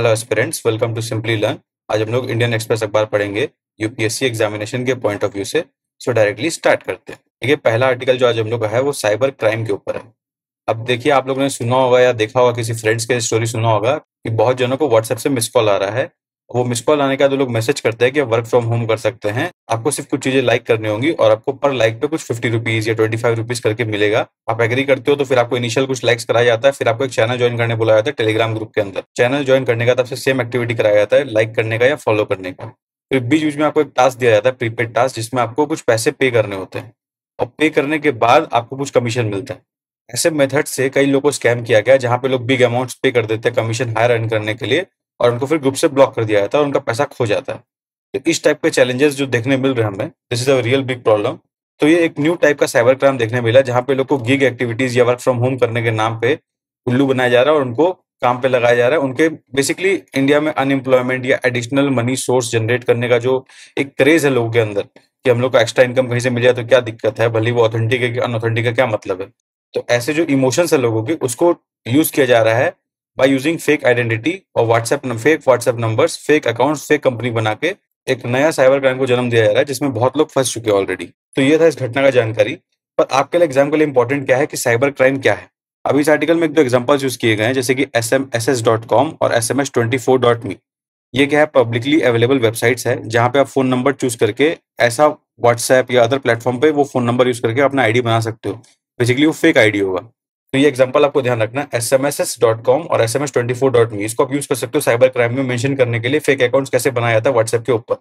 hello aspirants welcome to Simply Learn आज हम लोग इंडियन एक्सप्रेस अखबार पढ़ेंगे यूपीएससी एग्जामिनेशन के पॉइंट ऑफ व्यू से सो डायरेक्टली स्टार्ट करते हैं है पहला आर्टिकल जो आज हम लोग का है वो साइबर क्राइम के ऊपर है अब देखिए आप लोगों ने सुना होगा या देखा होगा किसी फ्रेंड्स के स्टोरी सुना होगा कि बहुत जनों को व्हाट्सएप से मिस कॉल आ रहा है वो मिस कॉल आने के बाद लोग मैसेज करते हैं कि वर्क फ्रॉम होम कर सकते हैं आपको सिर्फ कुछ चीजें लाइक करनी होंगी और आपको पर लाइक पे कुछ फिफ्टी रुपीज या ट्वेंटी फाइव रुपीज करके मिलेगा आप एग्री करते हो तो फिर आपको इनिशियल कुछ लाइक्स कराया जाता है फिर आपको एक चैनल ज्वाइन करने बोला जाता है टेलीग्राम ग्रुप के अंदर चैनल ज्वाइन करने का आपसे सेम एक्टिविटी कराया जाता है लाइक करने का या फॉलो करने का फिर बीच बीच में आपको एक टास्क दिया जाता है प्रीपेड टास्क जिसमें आपको कुछ पैसे पे करने होते हैं और पे करने के बाद आपको कुछ कमीशन मिलता है ऐसे मेथड से कई लोग को स्कैम किया गया जहां पे लोग बिग अमाउंट्स पे कर देते हैं कमीशन हायर अर्न करने के लिए और उनको फिर ग्रुप से ब्लॉक कर दिया जाता है और उनका पैसा खो जाता है तो इस टाइप के चैलेंजेस जो देखने मिल रहे हैं हमें this is a real big problem तो ये एक न्यू टाइप का साइबर क्राइम देखने मिला जहाँ पे लोग को गिग एक्टिविटीज या वर्क फ्रॉम होम करने के नाम पे उल्लू बनाया जा रहा है और उनको काम पे लगाया जा रहा है उनके बेसिकली इंडिया में अनएम्प्लॉयमेंट या एडिशनल मनी सोर्स जनरेट करने का जो एक क्रेज है लोगों के अंदर कि हम लोग को एक्स्ट्रा इनकम कहीं से मिल जाए तो क्या दिक्कत है भले वो ऑथेंटिक है कि अनऑथेंटिक का क्या मतलब है तो ऐसे जो इमोशंस है लोगों के उसको यूज किया जा रहा है बाय यूजिंग फेक आइडेंटिटी और WhatsApp fake WhatsApp number fake accounts, fake company बना के एक नया साइबर क्राइम को जन्म दिया जा रहा है जिसमें बहुत लोग फंस चुके हैं ऑलरेडी तो ये था इस घटना का जानकारी पर आपके लिए एग्जाम के लिए इंपॉर्टेंट क्या है कि साइबर क्राइम क्या है अब इस आर्टिकल में एक दो एग्जाम्पल्स यूज किए गए हैं जैसे कि S M S S dot com और S M S twenty four dot me ये क्या है पब्लिकली अवेलेबल वेबसाइट्स है जहाँ पे आप फोन नंबर चूज करके ऐसा व्हाट्सएप या अदर प्लेटफॉर्म पे वो फोन नंबर यूज करके अपना आईडी बना सकते हो बेसिकली वो फेक आईडी होगा तो ये एग्जांपल आपको ध्यान रखना S M S S dot com और S M S twenty four इसको आप यूज कर सकते हो साइबर क्राइम में मेंशन करने के लिए फेक अकाउंट्स कैसे बनाया जाता है व्हाट्सएप के ऊपर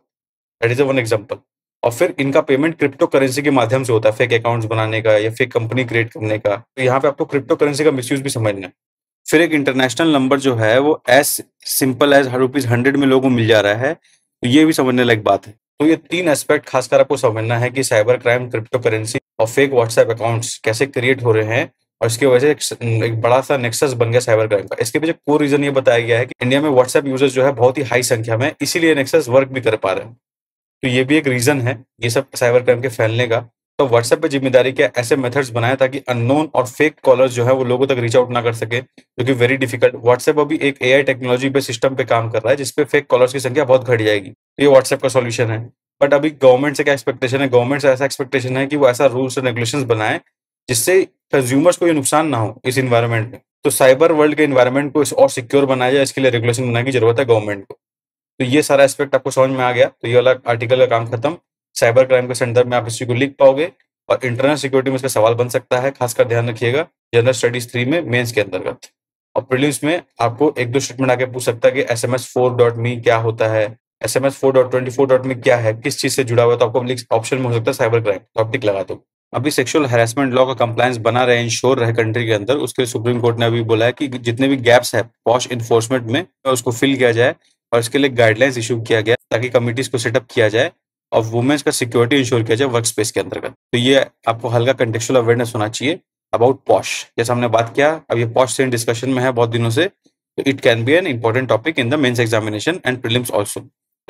दैट इज वन एग्जांपल और फिर इनका पेमेंट क्रिप्टो करेंसी के माध्यम से होता है फेक अकाउंट्स बनाने का या फेक कंपनी क्रिएट करने का तो यहाँ पे आपको क्रिप्टो करेंसी का यूज भी समझना है फिर एक इंटरनेशनल नंबर जो है वो as simple as rupees hundred में लोगों को मिल जा रहा है तो ये भी समझने लायक बात है तो ये तीन एस्पेक्ट खासकर आपको समझना है कि साइबर क्राइम क्रिप्टो करेंसी और फेक व्हाट्सएप अकाउंट्स कैसे क्रिएट हो रहे हैं और इसकी वजह से एक, एक बड़ा सा नेक्सस बन गया साइबर क्राइम का इसके पीछे कोर रीजन ये बताया गया है कि इंडिया में व्हाट्सएप यूजर्स जो है बहुत ही हाई संख्या में इसीलिए नेक्सस वर्क भी कर पा रहे हैं तो ये भी एक रीजन है ये सब साइबर क्राइम के फैलने का तो व्हाट्सएप पे जिम्मेदारी के ऐसे मेथड्स बनाए ताकि अननोन और फेक कॉलर्स जो है वो लोगों तक रीच आउट ना कर सके जो कि वेरी डिफिकल्ट व्हाट्सएप अभी एक एआई टेक्नोलॉजी पे सिस्टम पे काम कर रहा है जिसपे फेक कॉलर्स की संख्या बहुत घट जाएगी तो ये व्हाट्सएप का सोल्यूशन है बट अभी गवर्नमेंट से क्या एक्सपेक्टेशन है गवर्नमेंट से ऐसा एक्सपेक्टेशन है कि वो ऐसा रूल्स एंड रेगुलेशन बनाए जिससे कंज्यूमर्स को ये नुकसान ना हो इस इन्वायरमेंट में तो साइबर वर्ल्ड के इन्वायरमेंट को और सिक्योर बनाया जाए इसके लिए रेगुलेशन बनाने की जरूरत है गवर्नमेंट को तो ये सारा एस्पेक्ट आपको समझ में आ गया तो ये वाला आर्टिकल का काम खत्म साइबर क्राइम के सेंटर में आप इसी को लिख पाओगे और इंटरनल सिक्योरिटी में इसका सवाल बन सकता है खासकर ध्यान रखिएगा जनरल स्टडीज थ्री में मेन्स के अंतर्गत और प्रिलिम्स में आपको एक दो स्टेटमेंट आगे पूछ सकता है कि S M S four dot me क्या होता है S M S four dot twenty four dot me क्या है किस चीज से जुड़ा हुआ है तो आपको ऑप्शन में हो सकता है साइबर क्राइम तो आप टिक लगा दो अभी सेक्सुअल हेरासमेंट लॉ का कंप्लायंस बना रहे इंश्योर रहे कंट्री के अंदर उसके लिए सुप्रीम कोर्ट ने अभी बोला है कि जितने भी गैप्स है पॉश इन्फोर्समेंट में उसको फिल किया जाए और इसके लिए गाइडलाइंस इशू किया गया ताकि कमिटीज को सेटअप किया जाए और वुमेन्स का सिक्योरिटी इंश्योर किया जाए वर्क स्पेस के अंतर्गत तो ये आपको हल्का कंटेक्चुअल अवेयरनेस होना चाहिए अबाउट पॉश जैसे हमने बात किया अब ये पॉश से डिस्कशन में है बहुत दिनों से तो it can be an important topic in the mains examination and prelims also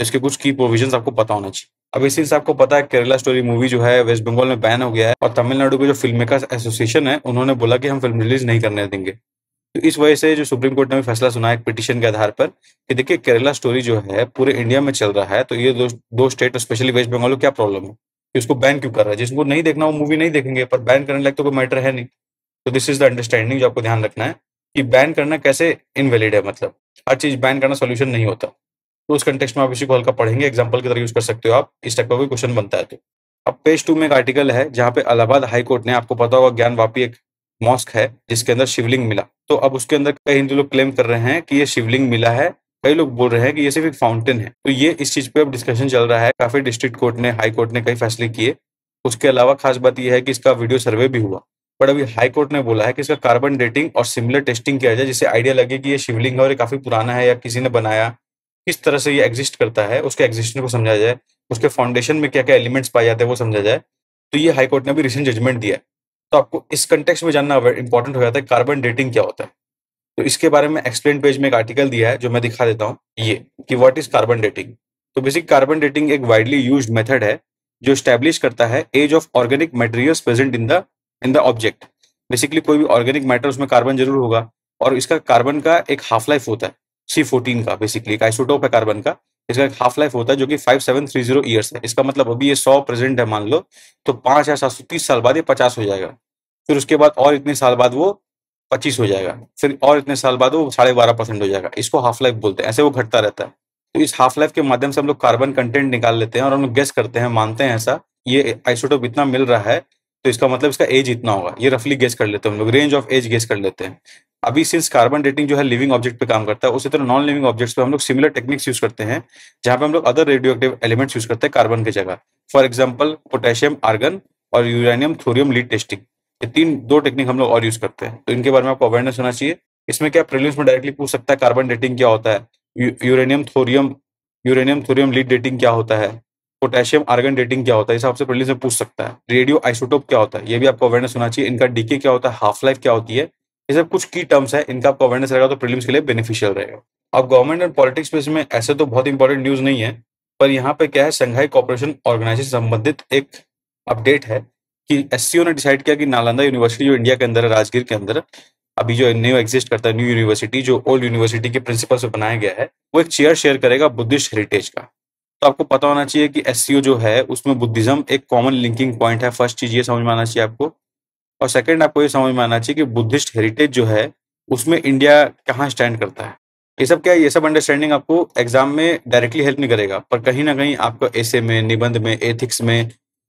इसके कुछ की प्रोविजन आपको पता होना चाहिए अब इसी से आपको पता है केरला स्टोरी मूवी जो है वेस्ट बंगाल में बैन हो गया है और तमिलनाडु के जो फिल्म मेकर्स एसोसिएशन है उन्होंने बोला कि हम फिल्म रिलीज नहीं करने देंगे तो इस वजह से जो सुप्रीम कोर्ट ने फैसला सुना एक पिटिशन के आधार पर कि देखिए केरला स्टोरी जो है पूरे इंडिया में चल रहा है तो ये दो दो स्टेट स्पेशली वेस्ट बंगाल को क्या प्रॉब्लम है कि उसको बैन क्यों कर रहा है जिसको नहीं देखना वो मूवी नहीं देखेंगे पर बैन करने लायक तो कोई मैटर है नहीं तो दिस इज द अंडरस्टैंडिंग जो आपको ध्यान रखना है कि बैन करना कैसे इनवेलिड है मतलब हर चीज बैन करना सोल्यूशन नहीं होता तो उस कंटेक्स में आप इसी को हल्का पढ़ेंगे एग्जाम्पल की तरह यूज कर सकते हो आप इस टाइप का कोई क्वेश्चन बनता है तो अब पेज टू में एक आर्टिकल है जहाँ पे अलाहाबाद हाईकोर्ट ने आपको पता होगा ज्ञान वापी एक मॉस्क है जिसके अंदर शिवलिंग मिला तो अब उसके अंदर कई हिंदू लोग क्लेम कर रहे हैं कि ये शिवलिंग मिला है कई लोग बोल रहे हैं कि ये सिर्फ एक फाउंटेन है तो ये इस चीज पे अब डिस्कशन चल रहा है काफी डिस्ट्रिक्ट कोर्ट ने हाई कोर्ट ने कई फैसले किए उसके अलावा खास बात यह है कि इसका वीडियो सर्वे भी हुआ पर अभी हाई कोर्ट ने बोला है कि इसका कार्बन डेटिंग और सिमिलर टेस्टिंग किया जाए जिससे आइडिया लगे कि ये शिवलिंग है और ये काफी पुराना है या किसी ने बनाया किस तरह से ये एग्जिस्ट करता है उसके एग्जिस्टेंस को समझा जाए उसके फाउंडेशन में क्या क्या एलिमेंट्स पाए जाते हैं वो समझा जाए तो ये हाई कोर्ट ने भी रिसेंट जजमेंट दिया है तो आपको इस कंटेक्स में जानना इंपॉर्टेंट हो जाता है कार्बन डेटिंग क्या होता है तो इसके बारे में एक्सप्लेन पेज में एक आर्टिकल दिया है जो मैं दिखा देता हूँ ये कि वॉट इज कार्बन डेटिंग तो बेसिक कार्बन डेटिंग एक वाइडली यूज मेथड है जो स्टैब्लिश करता है age of organic materials present in the in the object basically कोई भी ऑर्गेनिक मैटर उसमें कार्बन जरूर होगा और इसका कार्बन का एक हाफ लाइफ होता है सी फोर्टीन का बेसिकली एक आइसोटोप है कार्बन का इसका एक हाफ लाइफ होता है जो कि five seven three zero years है इसका मतलब अभी ये सौ प्रेजेंट है मान लो तो पांच या सात सौ तीस साल बाद ये पचास हो जाएगा फिर उसके बाद और इतने साल बाद वो पच्चीस हो जाएगा फिर और इतने साल बाद वो साढ़े बारह परसेंट हो जाएगा इसको हाफ लाइफ बोलते हैं ऐसे वो घटता रहता है तो इस हाफ लाइफ के माध्यम से हम लोग कार्बन कंटेंट निकाल लेते हैं और हम लोग गेस करते हैं मानते हैं ऐसा ये आइसोटोप इतना मिल रहा है तो इसका मतलब इसका एज इतना होगा ये रफली गेस कर लेते हैं हम लोग रेंज ऑफ एज गेस कर लेते हैं अभी सिंस कार्बन डेटिंग जो है लिविंग ऑब्जेक्ट पे काम करता है उसी तरह नॉन लिविंग ऑब्जेक्ट्स पे हम लोग सिमिलर टेक्निक्स यूज करते हैं जहां पे हम लोग other radioactive elements use करते हैं कार्बन की जगह फॉर एग्जाम्पल पोटेशियम आर्गन और यूरानियम थोरियम लीड टेस्टिंग ये तीन दो टेक्निक हम लोग और यूज करते हैं तो इनके बारे में आपको अवेयरनेस होना चाहिए इसमें क्या प्रोल्यूस में डायरेक्टली पूछ सकता है कार्बन डेटिंग क्या होता है uranium thorium uranium thorium lead dating क्या होता है पोटेशियम आर्गन डेटिंग क्या होता है इस आपसे पहले पूछ सकता है रेडियो आइसोटोप क्या होता है ये भी आपको अवेयरनेस होना चाहिए इनका डीके क्या होता है हाफ लाइफ क्या होती है ये सब कुछ की टर्म्स है इनका आपको अवेयरनेस रहेगा तो प्रीलिम्स के लिए बेनिफिशियल रहेगा अब गवर्नमेंट एंड पॉलिटिक्स में इसमें ऐसे तो बहुत इंपॉर्टेंट न्यूज नहीं है पर यहाँ पे क्या है संघाई कॉपरेशन ऑर्गेनाइजेशन संबंधित एक अपडेट है कि एस ने डिसाइड किया कि नालंदा यूनिवर्सिटी जो इंडिया के अंदर है राजगीर के अंदर अभी जो न्यू एग्जिस्ट करता है न्यू यूनिवर्सिटी जो ओल्ड यूनिवर्सिटी के प्रिंसिपल से बनाया गया है वो एक चेयर शेयर करेगा बुद्धिस्ट हेरिटेज का तो आपको पता होना चाहिए कि एस e जो है उसमें बुद्धिज्म एक कॉमन लिंकिंग पॉइंट है फर्स्ट चीज ये समझ में आना चाहिए आपको और सेकंड आपको ये समझ में आना चाहिए कि बुद्धिस्ट हेरिटेज जो है उसमें इंडिया कहाँ स्टैंड करता है ये सब क्या है ये सब अंडरस्टैंडिंग आपको एग्जाम में डायरेक्टली हेल्प नहीं करेगा पर कहीं ना कहीं आपको ऐसे में निबंध में एथिक्स में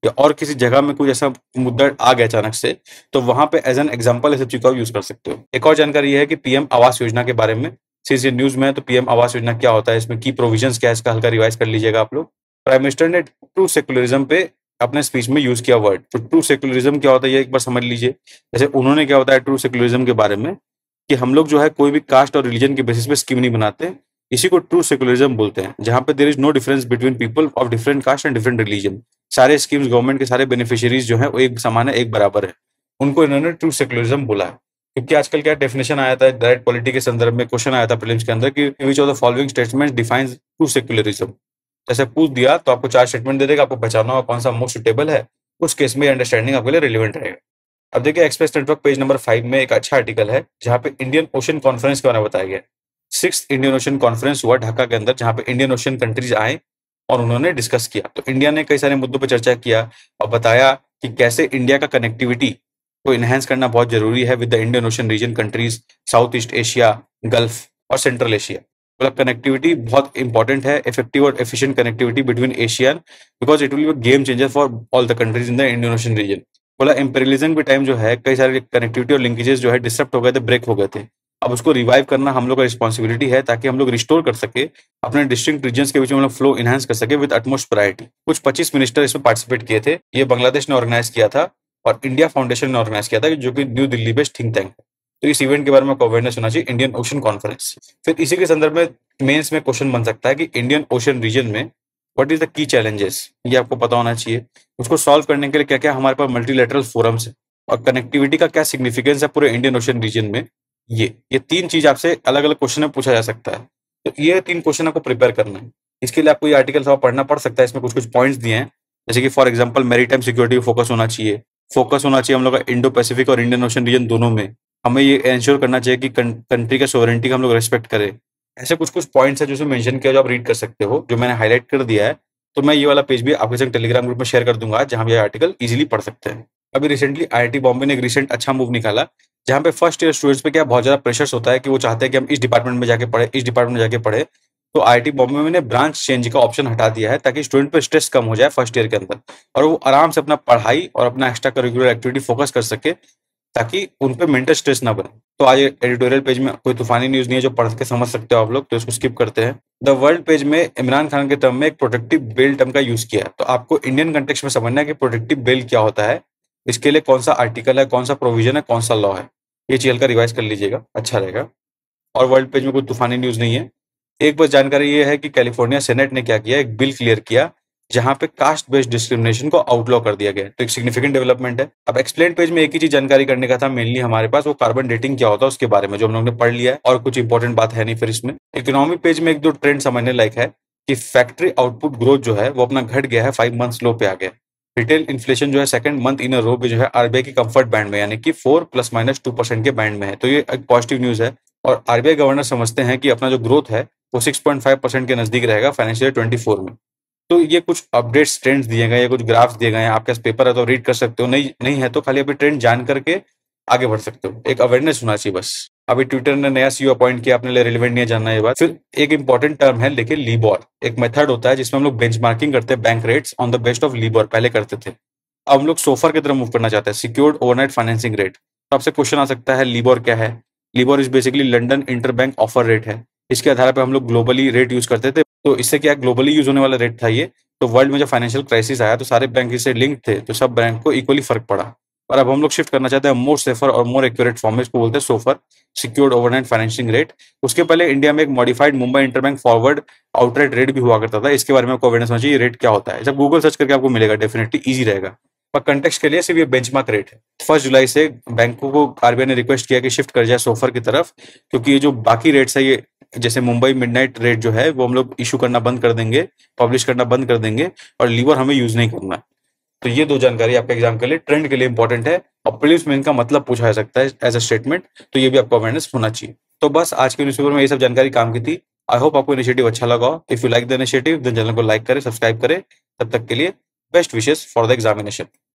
या और किसी जगह में कोई ऐसा मुद्दा आ गया अचानक से तो वहां पे एज एन एग्जाम्पल ऐसे चीज का यूज कर सकते हो एक और जानकारी है कि पीएम आवास योजना के बारे में सीसी न्यूज में तो पीएम आवास योजना क्या होता है इसमें की प्रोविजंस क्या है इसका हल्का रिवाइज कर लीजिएगा आप लोग प्राइम मिनिस्टर ने ट्रू सेकुलरिज्म पे अपने स्पीच में यूज किया वर्ड तो ट्रू सेकुलरिज्म क्या होता है ये एक बार समझ लीजिए जैसे उन्होंने क्या होता है ट्रू सेकुलरिज्म के बारे में कि हम लोग जो है कोई भी कास्ट और रिलीजन के बेसिस पे स्कीम नहीं बनाते इसी को ट्रू सेकुलरिज्म बोलते हैं जहां पे there is no difference between people of different caste and different religion सारे स्कीम्स गवर्नमेंट के सारे बेनिफिशियरीज जो है वो एक समान है एक बराबर है उनको इन्होंने ट्रू सेकुलरिज्म बोला है क्योंकि आजकल क्या डेफिनेशन आया था डायरेक्ट पॉलिटी के संदर्भ में क्वेश्चन आया था प्रीलिम्स के अंदर कि which of the following statement defines to secularism जैसे पूछ दिया तो आपको चार स्टेटमेंट दे देगा आपको पहचाना होगा कौन सा मोस्ट सुटेबल है उस केस में अंडरस्टैंडिंग आपके लिए रिलेवेंट रहेगा अब देखिए Express network page number five में एक अच्छा आर्टिकल है जहाँ पे इंडियन ओशन कॉन्फ्रेंस के बारे में बताया गया सिक्स इंडियन ओशन कॉन्फ्रेंस हुआ ढाका के अंदर जहाँ पे इंडियन ओशन कंट्रीज आए और उन्होंने डिस्कस किया तो इंडिया ने कई सारे मुद्दों पर चर्चा किया और बताया कि कैसे इंडिया का कनेक्टिविटी को इनहेंस करना बहुत जरूरी है with the Indian Ocean region countries South East Asia Gulf और सेंट्रल एशिया मतलब कनेक्टिविटी बहुत इंपॉर्टेंट है इफेक्टिव और efficient connectivity between Asian because it will be game changer for all the countries in the Indian Ocean region बोला इंपेरिजन के time जो है कई सारे कनेक्टिविटी और लिंकेजेस जो है डिस्टर्ब हो गए थे ब्रेक हो गए थे अब उसको रिवाइव करना हम लोग का रिस्पॉन्सिबिलिटी है ताकि हम लोग रिस्टोर कर सके अपने डिस्ट्रिक्ट रीजन के बीच में हम लोग फ्लो इनहेंस कर सके विद अटमोस्ट प्रायोरिटी कुछ 25 मिनिस्टर इसमें पार्टिसिपेट किए थे ये बांग्लादेश ने ऑर्गेनाइज किया था और इंडिया फाउंडेशन ने ऑर्गेनाइज किया था जो कि New Delhi based think tank है तो इस इवेंट के बारे में कोविड ने सुना चाहिए इंडियन ओशन कॉन्फ्रेंस फिर इसी के संदर्भ में मेन्स में क्वेश्चन बन सकता है कि इंडियन ओशन रीजन में what is the key challenges ये आपको पता होना चाहिए उसको सॉल्व करने के लिए क्या क्या हमारे पास मल्टीलेटरल फोरम्स है और कनेक्टिविटी का क्या सिग्निफिकेंस है पूरे इंडियन ओशन रीजन में ये ये तीन चीज आपसे अलग अलग क्वेश्चन में पूछा जा सकता है तो ये तीन क्वेश्चन आपको प्रिपेयर करना है इसके लिए आपको ये आर्टिकल थोड़ा पढ़ना पड़ सकता है इसमें कुछ कुछ पॉइंट्स दिए हैं जैसे कि for example maritime security focus होना चाहिए फोकस होना चाहिए हम लोग का इंडो पैसिफिक और इंडियन ओशन रीजन दोनों में हमें ये इंश्योर करना चाहिए कि कंट्री का सोवरेंटी का हम लोग रेस्पेक्ट करें ऐसे कुछ कुछ पॉइंट्स है जो मेंशन किया जो आप रीड कर सकते हो जो मैंने हाईलाइट कर दिया है तो मैं ये वाला पेज भी आपके साथ टेलीग्राम ग्रुप में शेयर कर दूंगा जहां ये आर्टिकल इजिली पढ़ सकते हैं अभी रिसेंटली आई बॉम्बे ने एक रिसेंट अच्छा मूव निकाला जहाँ पे फर्स्ट ईयर स्टूडेंट्स पे क्या बहुत ज्यादा प्रेशर होता है कि वो चाहते हैं कि हम इस डिपार्टमेंट में जाके पढ़े इस डिपार्टमेंट में जाके पढ़े तो आईआईटी बॉम्बे में ने ब्रांच चेंज का ऑप्शन हटा दिया है ताकि स्टूडेंट पर स्ट्रेस कम हो जाए फर्स्ट ईयर के अंदर और वो आराम से अपना पढ़ाई और अपना एक्स्ट्रा करिकुलर एक्टिविटी फोकस कर सके ताकि उन पर मेंटल स्ट्रेस ना बने तो आज एडिटोरियल पेज में कोई तूफानी न्यूज नहीं है जो पढ़ के समझ सकते हो आप लोग तो इसको स्किप करते हैं द वर्ल्ड पेज में इमरान खान के टर्म में एक प्रोटेक्टिव बेल टर्म का यूज किया है तो आपको इंडियन कंटेक्स में समझना है कि प्रोटेक्टिव बेल क्या होता है इसके लिए कौन सा आर्टिकल है कौन सा प्रोविजन है कौन सा लॉ है ये चीज का रिवाइज कर लीजिएगा अच्छा रहेगा और वर्ल्ड पेज में कोई तूफानी न्यूज नहीं है एक बस जानकारी ये है कि कैलिफोर्निया सेनेट ने क्या किया एक बिल क्लियर किया जहां पे कास्ट बेस्ड डिस्क्रिमिनेशन को आउटलॉ कर दिया गया तो एक सिग्निफिकेंट डेवलपमेंट है अब एक्सप्लेन पेज में एक ही चीज जानकारी करने का था मेनली हमारे पास वो कार्बन डेटिंग क्या होता है उसके बारे में जो हम लोगों ने पढ़ लिया है और कुछ इंपॉर्टेंट बात है नहीं फिर इसमें इकोनॉमिक पेज में एक दो ट्रेंड समझने लायक है कि फैक्ट्री आउटपुट ग्रोथ जो है वो अपना घट गया है फाइव मंथ लो पे आ गया रिटेल इन्फ्लेशन जो है सेकंड मंथ इन रो पे जो है आरबीआई के कंफर्ट बैंड में यानी कि four plus minus two percent के बैंड में है तो ये एक पॉजिटिव न्यूज है और आरबीआई गवर्नर समझते हैं कि अपना जो ग्रोथ है वो 6.5 परसेंट के नजदीक रहेगा फाइनेंशियल ट्वेंटी फोर में तो ये कुछ अपडेट्स ट्रेंड्स दिए गए कुछ ग्राफ्स दिए गए हैं आपके पास पेपर है तो रीड कर सकते हो नहीं नहीं है तो खाली अभी ट्रेंड जान करके आगे बढ़ सकते हो एक अवेयरनेस होना चाहिए बस अभी ट्विटर ने नया सीओ अपॉइंट किया अपने लिए रिलेवेंट नहीं जानना ये बात फिर एक इंपॉर्टेंट टर्म है लेकिन लीबॉर एक मेथड होता है जिसमें हम लोग बेंच करते हैं bank rates on the best of LIBOR पहले करते थे अब हम लोग सोफर की तरफ मूव करना चाहते हैं सिक्योर्ड ओवरनाइट फाइनेंसिंग रेट तो आपसे क्वेश्चन आ सकता है लीबॉर क्या है LIBOR is basically London inter offer rate है इसके आधार पर हम लोग ग्लोबली रेट यूज करते थे तो इससे क्या ग्लोबली यूज होने वाला रेट था ये तो वर्ल्ड में जब फाइनेंशियल क्राइसिस आया तो सारे बैंक इससे लिंक थे तो सब बैंक को इक्वली फर्क पड़ा और अब हम लोग शिफ्ट करना चाहते हैं मोर सेफर और मोर एक्यूरेट फॉर्म में इसको बोलते हैं SOFR secured overnight financing rate उसके पहले इंडिया में एक modified Mumbai interbank forward outright rate भी हुआ करता था इसके बारे में आपको अवेयरनेस होना चाहिए रेट क्या होता है जब गूगल सर्च करके आपको मिलेगा डेफिनेटली ईजी रहेगा पर कंटेक्स के लिए सिर्फ ये बेंच रेट है फर्स्ट जुलाई से बैंकों को आरबीआई ने रिक्वेस्ट किया कि शिफ्ट कर जाए सोफर की तरफ क्योंकि ये जो बाकी रेट्स है ये जैसे मुंबई मिडनाइट रेट जो है वो हम लोग इशू करना बंद कर देंगे पब्लिश करना बंद कर देंगे और लीवर हमें यूज नहीं करना तो ये दो जानकारी आपके एग्जाम के लिए ट्रेंड के लिए इंपॉर्टेंट है और प्रिलिम्स में इनका मतलब पूछा जा सकता है एज अ स्टेटमेंट तो ये भी आपको अवेयरनेस होना चाहिए तो बस आज के न्यूज में ये सब जानकारी काम की थी आई होप आपको इनिशिएटिव अच्छा लगा if you like the initiative then channel को लाइक करें सब्सक्राइब करें तब तक के लिए best wishes for the examination